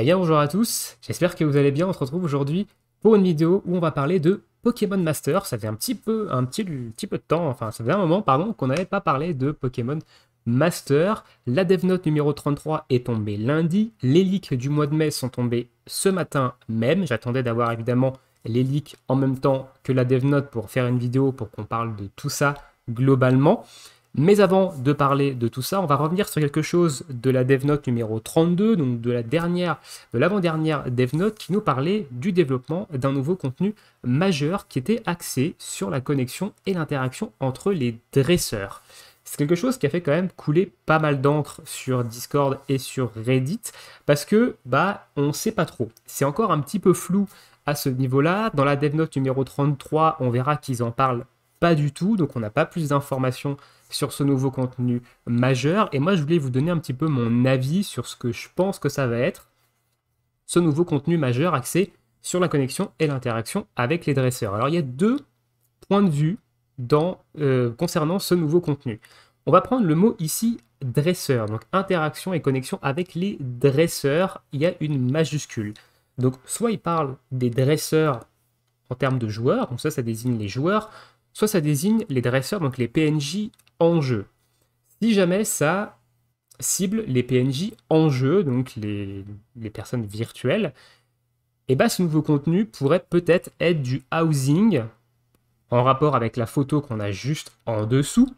Eh bien bonjour à tous, j'espère que vous allez bien, on se retrouve aujourd'hui pour une vidéo où on va parler de Pokémon Master. Ça fait un petit peu, un petit, petit peu de temps, enfin ça fait un moment pardon, qu'on n'avait pas parlé de Pokémon Master. La Note numéro 33 est tombée lundi, les leaks du mois de mai sont tombés ce matin même. J'attendais d'avoir évidemment les leaks en même temps que la Note pour faire une vidéo pour qu'on parle de tout ça globalement. Mais avant de parler de tout ça, on va revenir sur quelque chose de la DevNote numéro 32, donc de la dernière, de l'avant-dernière DevNote qui nous parlait du développement d'un nouveau contenu majeur qui était axé sur la connexion et l'interaction entre les dresseurs. C'est quelque chose qui a fait quand même couler pas mal d'encre sur Discord et sur Reddit parce que bah on sait pas trop. C'est encore un petit peu flou à ce niveau-là. Dans la DevNote numéro 33, on verra qu'ils en parlent pas du tout, donc on n'a pas plus d'informations sur ce nouveau contenu majeur. Et moi, je voulais vous donner un petit peu mon avis sur ce que je pense que ça va être, ce nouveau contenu majeur axé sur la connexion et l'interaction avec les dresseurs. Alors, il y a deux points de vue dans, euh, concernant ce nouveau contenu. On va prendre le mot ici dresseur, donc interaction et connexion avec les dresseurs. Il y a une majuscule. Donc, soit il parle des dresseurs en termes de joueurs, donc ça, ça désigne les joueurs, soit ça désigne les dresseurs, donc les PNJ en jeu. Si jamais ça cible les PNJ en jeu, donc les, personnes virtuelles, et eh ben, ce nouveau contenu pourrait peut-être être du housing en rapport avec la photo qu'on a juste en dessous,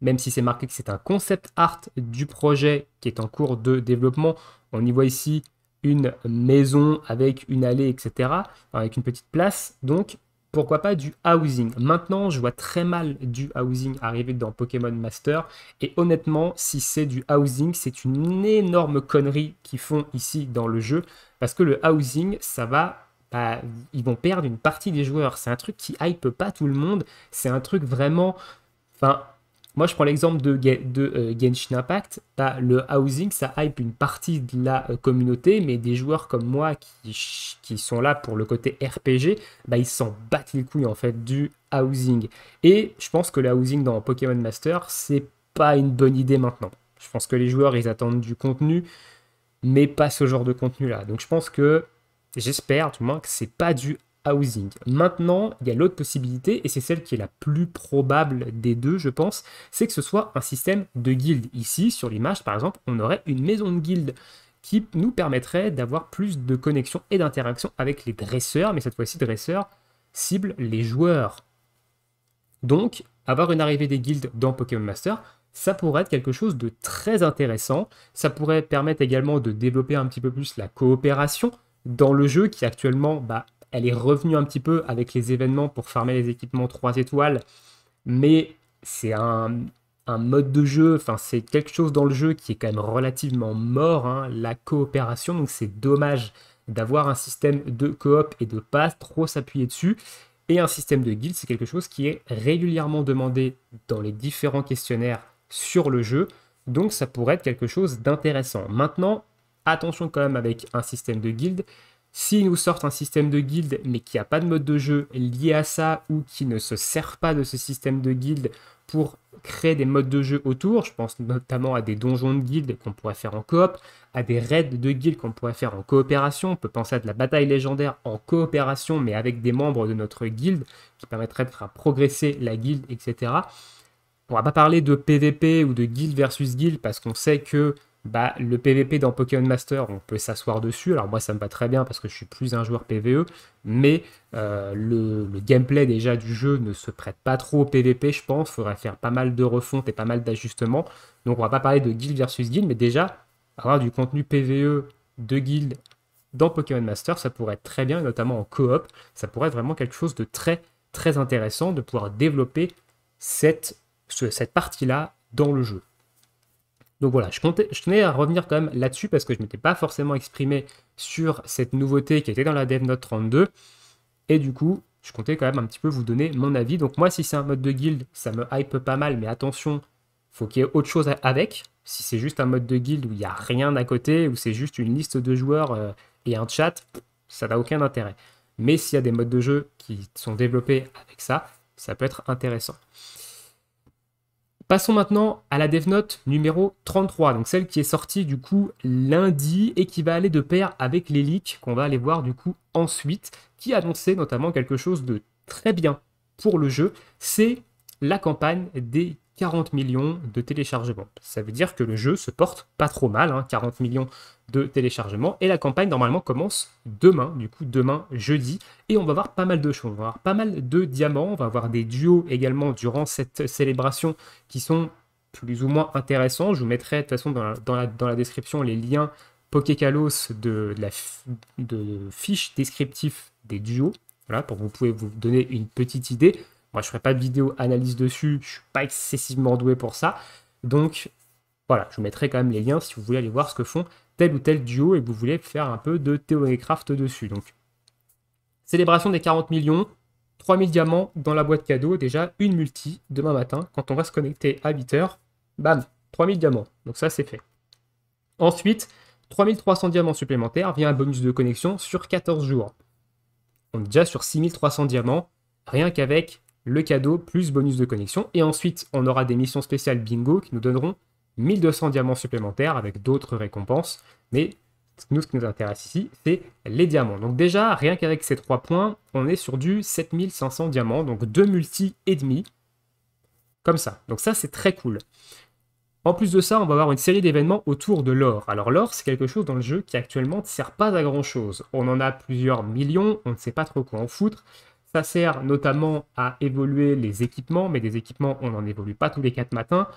même si c'est marqué que c'est un concept art du projet qui est en cours de développement. On y voit ici une maison avec une allée, etc., avec une petite place. Donc pourquoi pas du housing. Maintenant, je vois très mal du housing arriver dans Pokémon Master. Et honnêtement, si c'est du housing, c'est une énorme connerie qu'ils font ici dans le jeu. Parce que le housing, ça va... ils vont perdre une partie des joueurs. C'est un truc qui hype pas tout le monde. C'est un truc vraiment... Enfin, moi, je prends l'exemple de, de euh, Genshin Impact. le housing, ça hype une partie de la euh, communauté, mais des joueurs comme moi qui, sont là pour le côté RPG, bah, ils s'en battent les couilles en fait du housing. Et je pense que le housing dans Pokémon Master, c'est pas une bonne idée maintenant. Je pense que les joueurs, ils attendent du contenu, mais pas ce genre de contenu-là. Donc je pense que, j'espère du moins, que c'est pas du housing. Maintenant, il y a l'autre possibilité, et c'est celle qui est la plus probable des deux, je pense, c'est que ce soit un système de guildes. Ici, sur l'image, par exemple, on aurait une maison de guildes qui nous permettrait d'avoir plus de connexion et d'interaction avec les dresseurs, mais cette fois-ci, dresseurs ciblent les joueurs. Donc, avoir une arrivée des guildes dans Pokémon Master, ça pourrait être quelque chose de très intéressant. Ça pourrait permettre également de développer un petit peu plus la coopération dans le jeu qui actuellement bah, elle est revenue un petit peu avec les événements pour farmer les équipements 3 étoiles, mais c'est un, mode de jeu, enfin c'est quelque chose dans le jeu qui est quand même relativement mort, hein, la coopération, donc c'est dommage d'avoir un système de coop et de pas trop s'appuyer dessus. Et un système de guild, c'est quelque chose qui est régulièrement demandé dans les différents questionnaires sur le jeu, donc ça pourrait être quelque chose d'intéressant. Maintenant, attention quand même avec un système de guild S'ils nous sortent un système de guilde mais qui a pas de mode de jeu lié à ça ou qui ne se sert pas de ce système de guilde pour créer des modes de jeu autour, je pense notamment à des donjons de guilde qu'on pourrait faire en coop, à des raids de guilde qu'on pourrait faire en coopération, on peut penser à de la bataille légendaire en coopération mais avec des membres de notre guild qui permettraient de faire progresser la guilde, etc. On va pas parler de PVP ou de guild versus guild parce qu'on sait que bah, le PVP dans Pokémon Master, on peut s'asseoir dessus. Alors moi, ça me va très bien parce que je suis plus un joueur PVE, mais euh, le, gameplay déjà du jeu ne se prête pas trop au PVP, je pense. Il faudrait faire pas mal de refontes et pas mal d'ajustements. Donc on va pas parler de guild versus guild, mais déjà, avoir du contenu PVE de guild dans Pokémon Master, ça pourrait être très bien, notamment en coop. Ça pourrait être vraiment quelque chose de très, très intéressant de pouvoir développer cette, cette partie-là dans le jeu. Donc voilà, je, tenais à revenir quand même là-dessus parce que je ne m'étais pas forcément exprimé sur cette nouveauté qui était dans la DevNote 32. Et du coup, je comptais quand même un petit peu vous donner mon avis. Donc moi, si c'est un mode de guild, ça me hype pas mal, mais attention, faut qu'il y ait autre chose avec. Si c'est juste un mode de guild où il n'y a rien à côté, où c'est juste une liste de joueurs euh, et un chat, ça n'a aucun intérêt. Mais s'il y a des modes de jeu qui sont développés avec ça, ça peut être intéressant. Passons maintenant à la note numéro 33, donc celle qui est sortie du coup lundi et qui va aller de pair avec les leaks qu'on va aller voir du coup ensuite, qui annonçait notamment quelque chose de très bien pour le jeu, c'est la campagne des 40 millions de téléchargements. Ça veut dire que le jeu se porte pas trop mal, 40 hein, millions de téléchargements. Et la campagne normalement commence demain, du coup demain jeudi. Et on va voir pas mal de choses. On va avoir pas mal de diamants, on va avoir des duos également durant cette célébration qui sont plus ou moins intéressants. Je vous mettrai de toute façon dans la, description les liens Pokécalos de, de, la fiche descriptif des duos. Voilà, pour que vous pouvez vous donner une petite idée. Moi, je ne ferai pas de vidéo analyse dessus, je ne suis pas excessivement doué pour ça. Donc, voilà, je vous mettrai quand même les liens si vous voulez aller voir ce que font tel ou tel duo et que vous voulez faire un peu de craft dessus. Donc, célébration des 40 millions, 3000 diamants dans la boîte cadeau, déjà une multi demain matin, quand on va se connecter à 8h, bam, 3000 diamants. Donc ça, c'est fait. Ensuite, 3300 diamants supplémentaires via un bonus de connexion sur 14 jours. On est déjà sur 6300 diamants, rien qu'avec le cadeau plus bonus de connexion. Et ensuite, on aura des missions spéciales bingo qui nous donneront 1200 diamants supplémentaires avec d'autres récompenses. Mais nous, ce qui nous intéresse ici, c'est les diamants. Donc déjà, rien qu'avec ces trois points, on est sur du 7500 diamants, donc deux multi et demi. Comme ça. Donc ça, c'est très cool. En plus de ça, on va avoir une série d'événements autour de l'or. Alors l'or, c'est quelque chose dans le jeu qui actuellement ne sert pas à grand-chose. On en a plusieurs millions, on ne sait pas trop quoi en foutre. Ça sert notamment à évoluer les équipements, mais des équipements, on n'en évolue pas tous les 4 matins.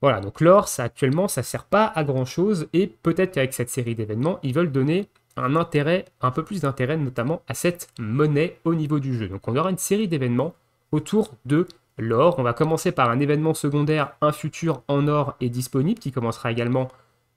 Voilà, donc l'or, ça, actuellement, ça ne sert pas à grand-chose, et peut-être qu'avec cette série d'événements, ils veulent donner un intérêt, un peu plus d'intérêt notamment à cette monnaie au niveau du jeu. Donc on aura une série d'événements autour de l'or. On va commencer par un événement secondaire, un futur en or est disponible, qui commencera également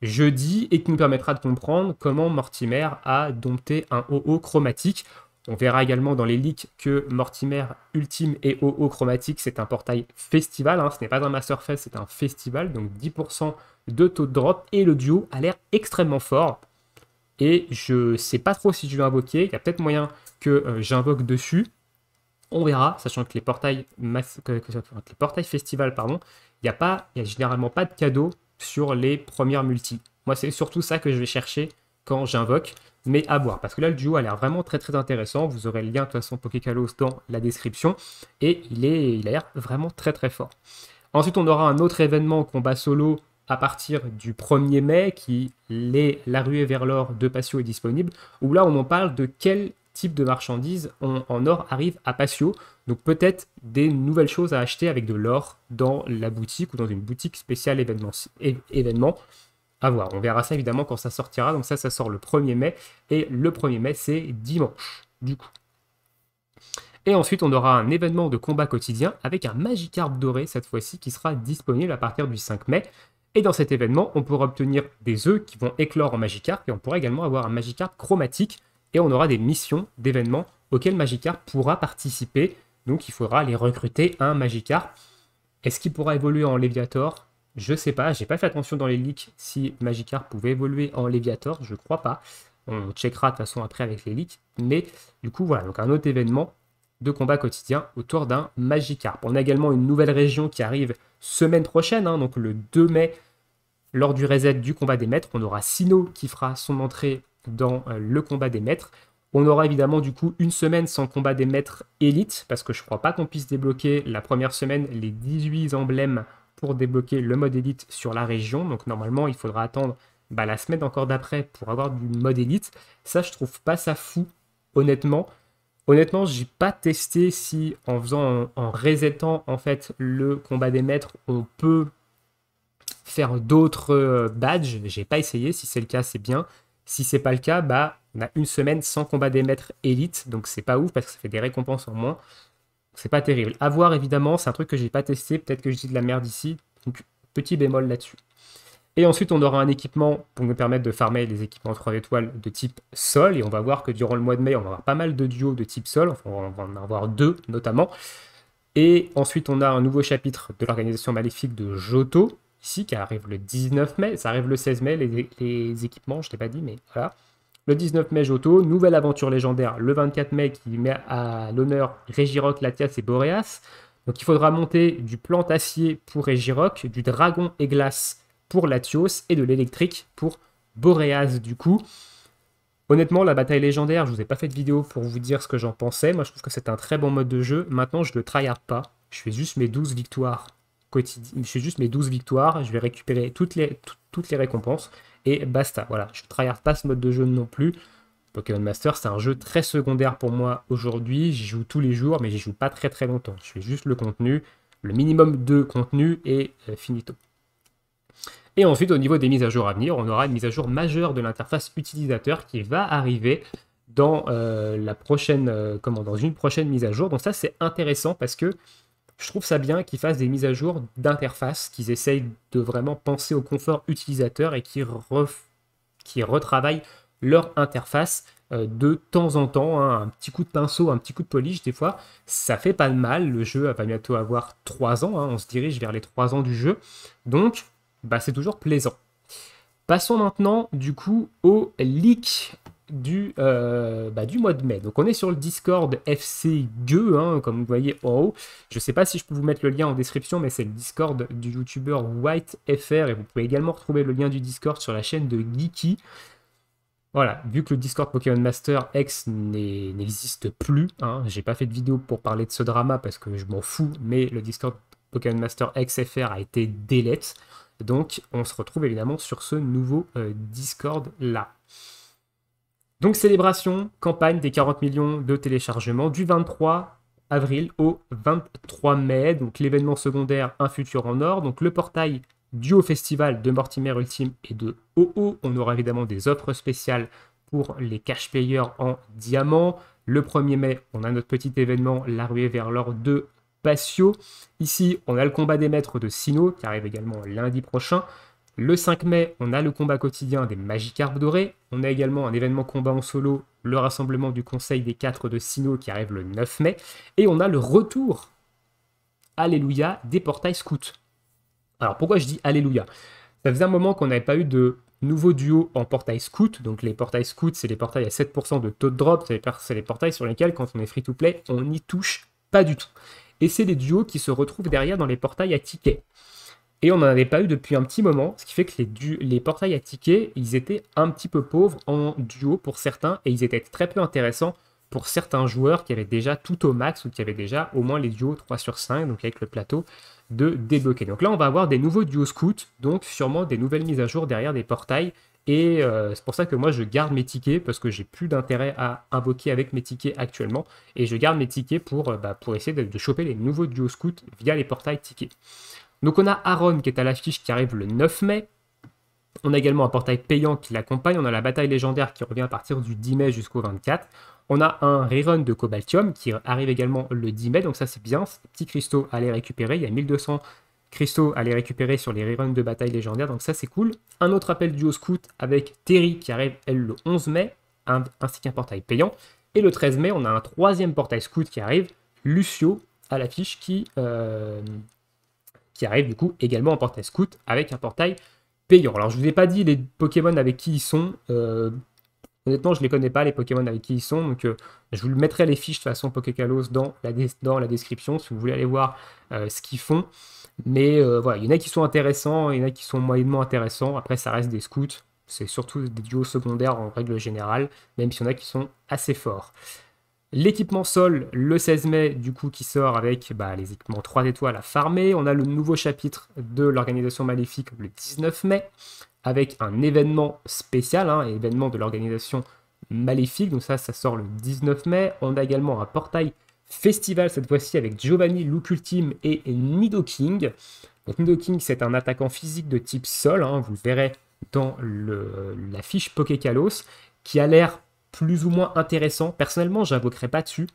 jeudi et qui nous permettra de comprendre comment Mortimer a dompté un OO chromatique. On verra également dans les leaks que Mortimer Ultime et OO Chromatique, c'est un portail festival. Hein. Ce n'est pas un Masterfest, c'est un festival. Donc 10% de taux de drop. Et le duo a l'air extrêmement fort. Et je ne sais pas trop si je vais invoquer. Il y a peut-être moyen que euh, j'invoque dessus. On verra, sachant que les portails, festivals, festival, pardon, il n'y a, pas, a généralement pas de cadeaux sur les premières multi. Moi, c'est surtout ça que je vais chercher quand j'invoque mais à voir. Parce que là, le duo a l'air vraiment très très intéressant. Vous aurez le lien de toute façon Pokécalos dans la description. Et il, est, a l'air vraiment très très fort. Ensuite, on aura un autre événement combat solo à partir du 1er mai, qui est La ruée vers l'or de Patio est disponible, où là on en parle de quel type de marchandises on, en or arrive à Patio. Donc peut-être des nouvelles choses à acheter avec de l'or dans la boutique ou dans une boutique spéciale événement, événement à voir. On verra ça évidemment quand ça sortira. Donc ça, ça sort le 1er mai. Et le 1er mai, c'est dimanche, du coup. Et ensuite, on aura un événement de combat quotidien avec un Magikarp doré cette fois-ci qui sera disponible à partir du 5 mai. Et dans cet événement, on pourra obtenir des œufs qui vont éclore en Magikarp et on pourra également avoir un Magikarp chromatique et on aura des missions d'événements auxquels Magikarp pourra participer. Donc il faudra aller recruter un Magikarp. Est-ce qu'il pourra évoluer en Léviator je sais pas, j'ai pas fait attention dans les leaks si Magikarp pouvait évoluer en Léviator, je crois pas. On checkera de toute façon après avec les leaks. Mais du coup, voilà, donc un autre événement de combat quotidien autour d'un Magikarp. On a également une nouvelle région qui arrive semaine prochaine, hein, donc le 2 mai, lors du reset du combat des maîtres. On aura Sino qui fera son entrée dans euh, le combat des maîtres. On aura évidemment du coup une semaine sans combat des maîtres élite, parce que je crois pas qu'on puisse débloquer la première semaine les 18 emblèmes pour débloquer le mode élite sur la région. Donc normalement, il faudra attendre bah, la semaine encore d'après pour avoir du mode élite. Ça, je trouve pas ça fou, honnêtement. Honnêtement, j'ai pas testé si en faisant, en, en en fait le combat des maîtres, on peut faire d'autres euh, badges. J'ai pas essayé. Si c'est le cas, c'est bien. Si c'est pas le cas, bah on a une semaine sans combat des maîtres élite, donc c'est pas ouf parce que ça fait des récompenses en moins. C'est pas terrible. À voir, évidemment, c'est un truc que j'ai pas testé. Peut-être que je dis de la merde ici. Donc, petit bémol là-dessus. Et ensuite, on aura un équipement pour nous permettre de farmer les équipements 3 étoiles de type sol. Et on va voir que durant le mois de mai, on va avoir pas mal de duos de type sol. Enfin, on va en avoir deux notamment. Et ensuite, on a un nouveau chapitre de l'organisation maléfique de Joto, ici, qui arrive le 19 mai. Ça arrive le 16 mai, les, équipements, je t'ai pas dit, mais voilà. Le 19 mai, Joto, nouvelle aventure légendaire. Le 24 mai, qui met à l'honneur Régiroc, Latias et Boreas. Donc il faudra monter du plant acier pour Régiroc, du dragon et glace pour Latios et de l'électrique pour Boreas, du coup. Honnêtement, la bataille légendaire, je vous ai pas fait de vidéo pour vous dire ce que j'en pensais. Moi, je trouve que c'est un très bon mode de jeu. Maintenant, je le tryhard pas. Je fais juste mes 12 victoires Je fais juste mes 12 victoires. Je vais récupérer toutes les, toutes les récompenses et basta. Voilà, je ne pas ce mode de jeu non plus. Pokémon Master, c'est un jeu très secondaire pour moi aujourd'hui. J'y joue tous les jours, mais j'y joue pas très très longtemps. Je fais juste le contenu, le minimum de contenu et euh, finito. Et ensuite, au niveau des mises à jour à venir, on aura une mise à jour majeure de l'interface utilisateur qui va arriver dans euh, la prochaine, euh, comment, dans une prochaine mise à jour. Donc ça, c'est intéressant parce que je trouve ça bien qu'ils fassent des mises à jour d'interface, qu'ils essayent de vraiment penser au confort utilisateur et qu'ils retravaillent leur interface euh, de temps en temps, hein, un petit coup de pinceau, un petit coup de polish, des fois, ça fait pas de mal. Le jeu va bientôt avoir trois ans, hein. on se dirige vers les trois ans du jeu, donc bah, c'est toujours plaisant. Passons maintenant du coup au leak du, euh, bah, du mois de mai. Donc on est sur le Discord FC hein, comme vous voyez en haut. Je ne sais pas si je peux vous mettre le lien en description, mais c'est le Discord du youtubeur WhiteFR. Et vous pouvez également retrouver le lien du Discord sur la chaîne de Geeky. Voilà, vu que le Discord Pokémon Master X n'existe plus, hein, j'ai pas fait de vidéo pour parler de ce drama parce que je m'en fous, mais le Discord Pokémon Master XFR a été délai, Donc on se retrouve évidemment sur ce nouveau euh, Discord là. Donc célébration, campagne des 40 millions de téléchargements du 23 avril au 23 mai. Donc l'événement secondaire Un futur en or. Donc le portail du haut festival de Mortimer Ultime et de OO. On aura évidemment des offres spéciales pour les cash payeurs en diamant. Le 1er mai, on a notre petit événement La ruée vers l'or de Patio. Ici, on a le combat des maîtres de Sino qui arrive également lundi prochain. Le 5 mai, on a le combat quotidien des Magikarps dorés. On a également un événement combat en solo, le rassemblement du Conseil des 4 de Sino qui arrive le 9 mai. Et on a le retour, alléluia, des portails scouts. Alors pourquoi je dis alléluia Ça faisait un moment qu'on n'avait pas eu de nouveaux duo en portail scout. Donc les portails scouts, c'est les portails à 7% de taux de drop. C'est les portails sur lesquels, quand on est free to play, on n'y touche pas du tout. Et c'est les duos qui se retrouvent derrière dans les portails à tickets. Et on n'en avait pas eu depuis un petit moment, ce qui fait que les, portails à tickets, ils étaient un petit peu pauvres en duo pour certains, et ils étaient très peu intéressants pour certains joueurs qui avaient déjà tout au max ou qui avaient déjà au moins les duos 3 sur 5, donc avec le plateau de débloquer. Donc là, on va avoir des nouveaux duos scouts, donc sûrement des nouvelles mises à jour derrière des portails. Et euh, c'est pour ça que moi, je garde mes tickets parce que j'ai plus d'intérêt à invoquer avec mes tickets actuellement. Et je garde mes tickets pour, euh, bah, pour essayer de, de, choper les nouveaux duos scouts via les portails tickets. Donc on a Aaron qui est à l'affiche qui arrive le 9 mai. On a également un portail payant qui l'accompagne. On a la bataille légendaire qui revient à partir du 10 mai jusqu'au 24. On a un rerun de Cobaltium qui arrive également le 10 mai. Donc ça c'est bien. Petit petits cristaux à les récupérer. Il y a 1200 cristaux à les récupérer sur les reruns de bataille légendaire. Donc ça c'est cool. Un autre appel du Scout avec Terry qui arrive elle le 11 mai. Ainsi qu'un portail payant. Et le 13 mai, on a un troisième portail scout qui arrive, Lucio, à l'affiche, qui, euh, arrive du coup également en portail scout avec un portail payant. Alors je vous ai pas dit les Pokémon avec qui ils sont. Euh, honnêtement, je les connais pas les Pokémon avec qui ils sont, donc euh, je vous mettrai les fiches de façon Poké dans la, dans la description si vous voulez aller voir euh, ce qu'ils font. Mais voilà, il y en a qui sont intéressants, il y en a qui sont moyennement intéressants. Après, ça reste des scouts, c'est surtout des duos secondaires en règle générale, même s'il y en a qui sont assez forts. L'équipement sol, le 16 mai, du coup, qui sort avec bah, les équipements 3 étoiles à farmer. On a le nouveau chapitre de l'organisation maléfique le 19 mai, avec un événement spécial, hein, événement de l'organisation maléfique. Donc ça, ça sort le 19 mai. On a également un portail festival, cette fois-ci avec Giovanni Lucultime et Nido King. Donc Nido King, c'est un attaquant physique de type sol, hein, vous le verrez dans le, la fiche Kalos qui a l'air plus ou moins intéressant. Personnellement, j'invoquerai pas dessus.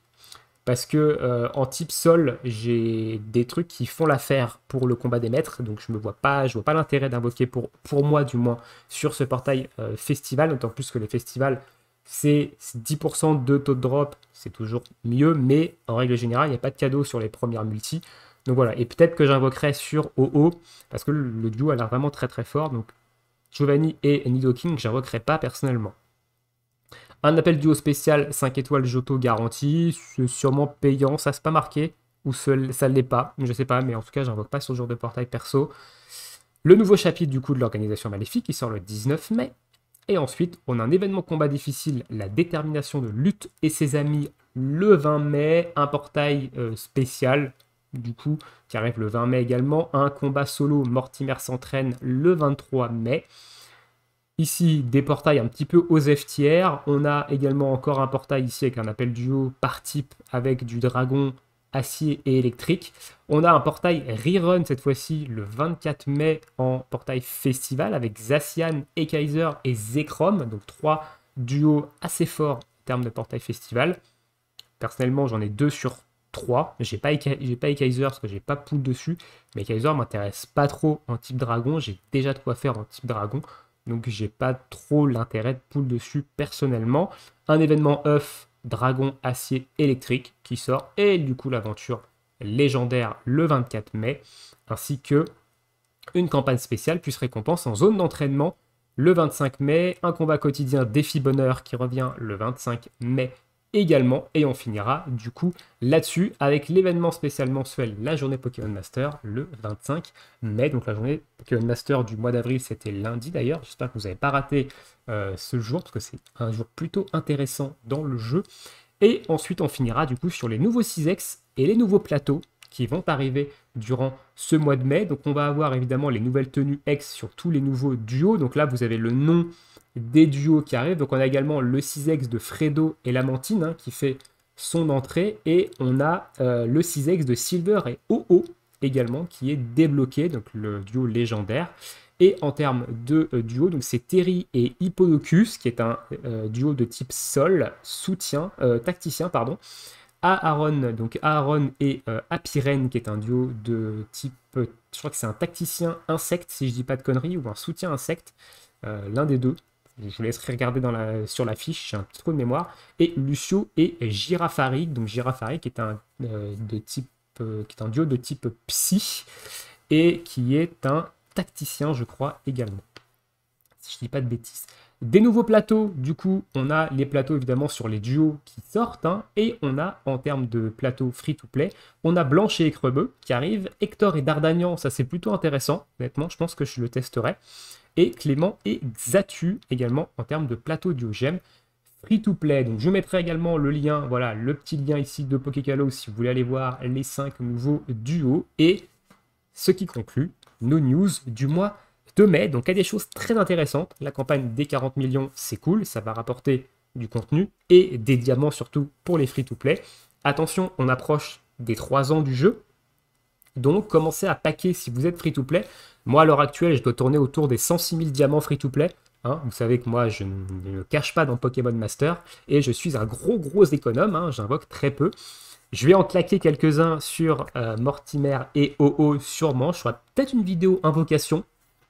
Parce que euh, en type sol, j'ai des trucs qui font l'affaire pour le combat des maîtres. Donc je me vois pas, je vois pas l'intérêt d'invoquer pour, pour moi du moins sur ce portail euh, festival. D'autant plus que les festivals, c'est 10% de taux de drop, c'est toujours mieux, mais en règle générale, il n'y a pas de cadeau sur les premières multi. Donc voilà, et peut-être que j'invoquerai sur OO, parce que le duo a l'air vraiment très très fort. Donc Giovanni et Nido King, j'invoquerai pas personnellement. Un appel duo spécial 5 étoiles Joto garantie c'est sûrement payant, ça c'est pas marqué, ou ça ne l'est pas, je sais pas, mais en tout cas j'invoque pas ce genre de portail perso. Le nouveau chapitre du coup de l'organisation maléfique qui sort le 19 mai. Et ensuite, on a un événement combat difficile, la détermination de Lutte et ses amis le 20 mai, un portail euh, spécial du coup qui arrive le 20 mai également, un combat solo Mortimer s'entraîne le 23 mai. Ici, des portails un petit peu aux FTR. On a également encore un portail ici avec un appel duo par type avec du dragon acier et électrique. On a un portail rerun cette fois-ci le 24 mai en portail festival avec Zacian, et Kaiser et Zekrom, donc trois duos assez forts en termes de portail festival. Personnellement, j'en ai deux sur trois. J'ai pas, pas Kaiser parce que j'ai pas poule dessus, mais Kaiser m'intéresse pas trop en type dragon. J'ai déjà de quoi faire en type dragon. Donc j'ai pas trop l'intérêt de poule dessus personnellement. Un événement œuf, dragon, acier, électrique qui sort. Et du coup l'aventure légendaire le 24 mai. Ainsi que une campagne spéciale plus récompense en zone d'entraînement le 25 mai. Un combat quotidien défi bonheur qui revient le 25 mai également. Et on finira du coup là-dessus avec l'événement spécial mensuel, la journée Pokémon Master, le 25 mai. Donc la journée Pokémon Master du mois d'avril, c'était lundi d'ailleurs. J'espère que vous n'avez pas raté euh, ce jour, parce que c'est un jour plutôt intéressant dans le jeu. Et ensuite, on finira du coup sur les nouveaux 6X et les nouveaux plateaux qui vont arriver durant ce mois de mai. Donc on va avoir évidemment les nouvelles tenues X sur tous les nouveaux duos. Donc là vous avez le nom des duos qui arrivent. Donc on a également le 6X de Fredo et Lamantine hein, qui fait son entrée. Et on a euh, le 6X de Silver et OO également qui est débloqué, donc le duo légendaire. Et en termes de euh, duo, donc c'est Terry et Hippodocus, qui est un euh, duo de type sol, soutien, tacticien, pardon. Aaron, donc Aaron et euh, qui est un duo de type, euh, je crois que c'est un tacticien insecte, si je dis pas de conneries, ou un soutien insecte, euh, l'un des deux. Je vous laisserai regarder sur la fiche, j'ai un petit trou de mémoire. Et Lucio et Girafari, donc Girafari qui est un, euh, de type, qui est un duo de type psy, et qui est un tacticien, je crois, également. Si je dis pas de bêtises. Des nouveaux plateaux, du coup, on a les plateaux évidemment sur les duos qui sortent, hein, et on a en termes de plateaux free-to-play, on a Blanche et Crebeux qui arrivent, Hector et Dardagnan, ça c'est plutôt intéressant, honnêtement, je pense que je le testerai, et Clément et Xatu également en termes de plateaux duo j'aime free-to-play. Donc je mettrai également le lien, voilà, le petit lien ici de Pokécalo si vous voulez aller voir les cinq nouveaux duos, et ce qui conclut nos news du mois 2 mai. Donc il y a des choses très intéressantes. La campagne des 40 millions, c'est cool, ça va rapporter du contenu et des diamants surtout pour les free-to-play. Attention, on approche des 3 ans du jeu. Donc commencez à paquer si vous êtes free-to-play. Moi à l'heure actuelle, je dois tourner autour des 106 000 diamants free-to-play. Hein, vous savez que moi, je ne cache pas dans Pokémon Master et je suis un gros, gros économe. Hein, j'invoque très peu. Je vais en claquer quelques-uns sur euh, Mortimer et OO sûrement. Je ferai peut-être une vidéo invocation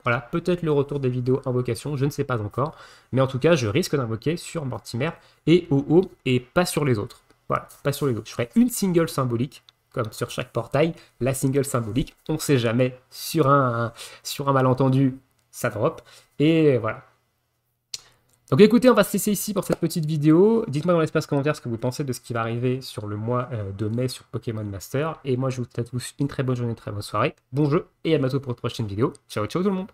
voilà, peut-être le retour des vidéos invocation, je ne sais pas encore. Mais en tout cas, je risque d'invoquer sur Mortimer et OO et pas sur les autres. Voilà, pas sur les autres. Je ferai une single symbolique, comme sur chaque portail, la single symbolique. On ne sait jamais, sur un, sur un malentendu, ça drop. Et voilà, donc écoutez, on va se laisser ici pour cette petite vidéo. Dites-moi dans l'espace commentaire ce que vous pensez de ce qui va arriver sur le mois euh, de mai sur Pokémon Master. Et moi, je vous souhaite à tous une très bonne journée, une très bonne soirée, bon jeu, et à bientôt pour une prochaine vidéo. Ciao, ciao tout le monde